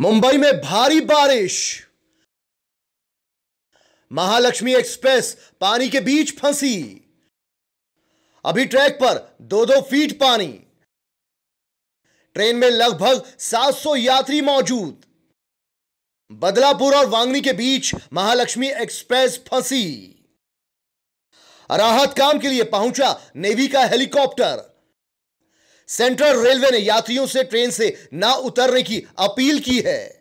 मुंबई में भारी बारिश महालक्ष्मी एक्सप्रेस पानी के बीच फंसी अभी ट्रैक पर दो दो फीट पानी ट्रेन में लगभग 700 यात्री मौजूद बदलापुर और वांगनी के बीच महालक्ष्मी एक्सप्रेस फंसी राहत काम के लिए पहुंचा नेवी का हेलीकॉप्टर सेंट्रल रेलवे ने यात्रियों से ट्रेन से ना उतरने की अपील की है